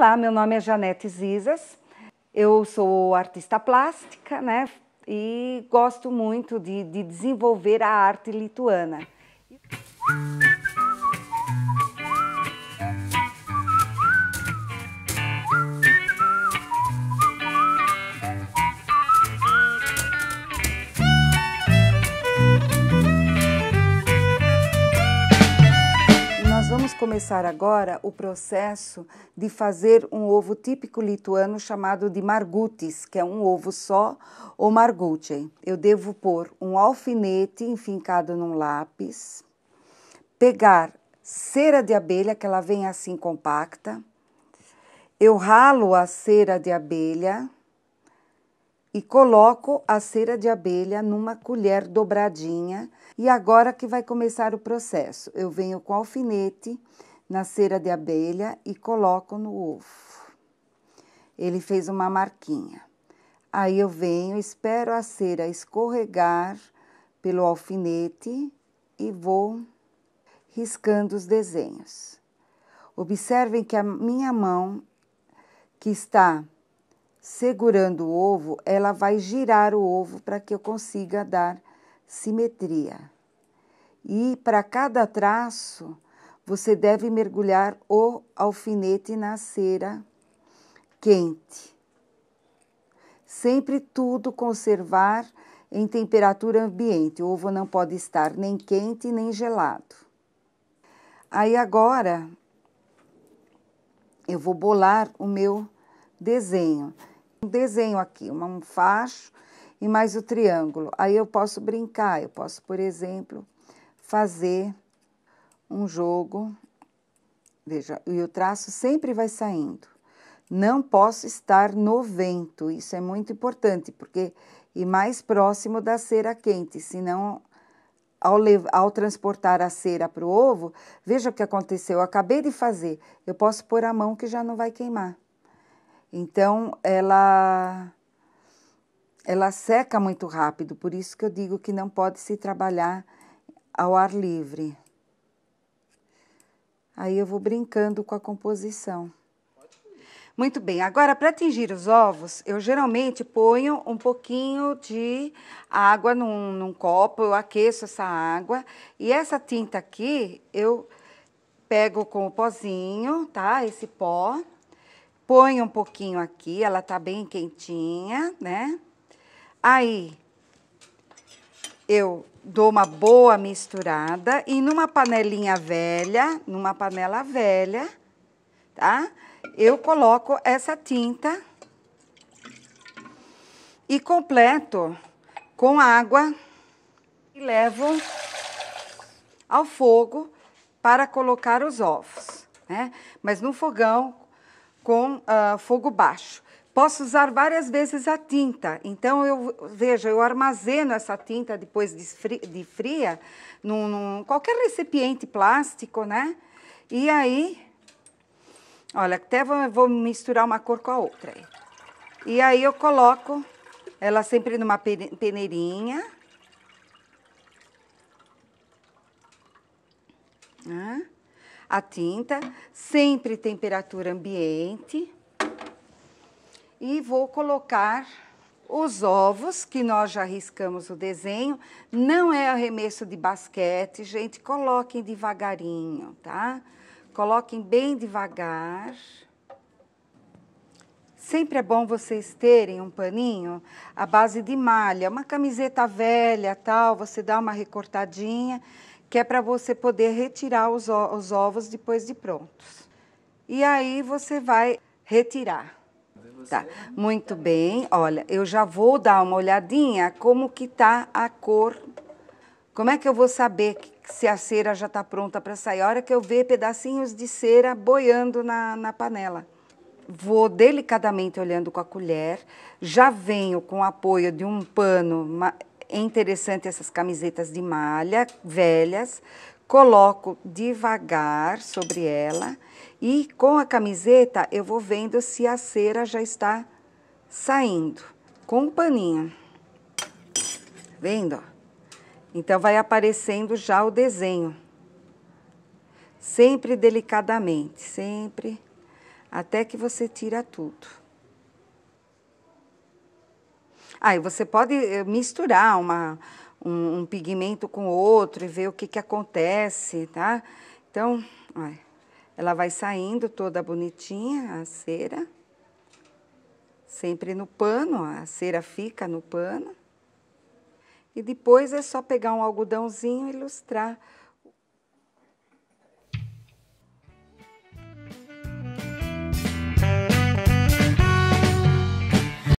Olá, meu nome é Janete Zizas, eu sou artista plástica, né? E gosto muito de, de desenvolver a arte lituana. começar agora o processo de fazer um ovo típico lituano chamado de margutis, que é um ovo só, ou margute. Eu devo pôr um alfinete enfincado num lápis, pegar cera de abelha, que ela vem assim compacta, eu ralo a cera de abelha e coloco a cera de abelha numa colher dobradinha. E agora que vai começar o processo, eu venho com alfinete na cera de abelha e coloco no ovo. Ele fez uma marquinha. Aí eu venho, espero a cera escorregar pelo alfinete e vou riscando os desenhos. Observem que a minha mão, que está segurando o ovo, ela vai girar o ovo para que eu consiga dar simetria. E para cada traço, você deve mergulhar o alfinete na cera quente. Sempre tudo conservar em temperatura ambiente. O ovo não pode estar nem quente nem gelado. Aí agora eu vou bolar o meu desenho um desenho aqui, um facho e mais o triângulo. Aí eu posso brincar, eu posso, por exemplo, fazer um jogo. Veja, e o traço sempre vai saindo. Não posso estar no vento, isso é muito importante, porque e mais próximo da cera quente, senão ao, ao transportar a cera para o ovo, veja o que aconteceu. Eu acabei de fazer, eu posso pôr a mão que já não vai queimar. Então, ela ela seca muito rápido, por isso que eu digo que não pode se trabalhar ao ar livre. Aí eu vou brincando com a composição. Muito bem, agora para atingir os ovos, eu geralmente ponho um pouquinho de água num, num copo, eu aqueço essa água e essa tinta aqui eu pego com o pozinho, tá? Esse pó Põe um pouquinho aqui, ela tá bem quentinha, né? Aí, eu dou uma boa misturada e numa panelinha velha, numa panela velha, tá? Eu coloco essa tinta e completo com água e levo ao fogo para colocar os ovos, né? Mas no fogão com uh, fogo baixo. Posso usar várias vezes a tinta, então eu veja, eu armazeno essa tinta depois de, fria, de fria num, num, qualquer recipiente plástico, né? E aí, olha, até vou, vou misturar uma cor com a outra. Aí. E aí eu coloco ela sempre numa peneirinha. Né? a tinta, sempre temperatura ambiente. E vou colocar os ovos, que nós já riscamos o desenho. Não é arremesso de basquete, gente, coloquem devagarinho, tá? Coloquem bem devagar. Sempre é bom vocês terem um paninho à base de malha, uma camiseta velha, tal, você dá uma recortadinha que é para você poder retirar os, os ovos depois de prontos. E aí você vai retirar. Tá, muito bem. Olha, eu já vou dar uma olhadinha como que tá a cor. Como é que eu vou saber se a cera já está pronta para sair? A hora que eu ver pedacinhos de cera boiando na, na panela. Vou delicadamente olhando com a colher, já venho com o apoio de um pano é interessante essas camisetas de malha velhas. Coloco devagar sobre ela e com a camiseta eu vou vendo se a cera já está saindo com o paninho. Vendo? Então vai aparecendo já o desenho. Sempre delicadamente, sempre até que você tira tudo. Aí ah, você pode eh, misturar uma, um, um, pigmento com outro e ver o que, que acontece, tá? Então, ela vai saindo toda bonitinha, a cera. Sempre no pano, a cera fica no pano. E depois é só pegar um algodãozinho e ilustrar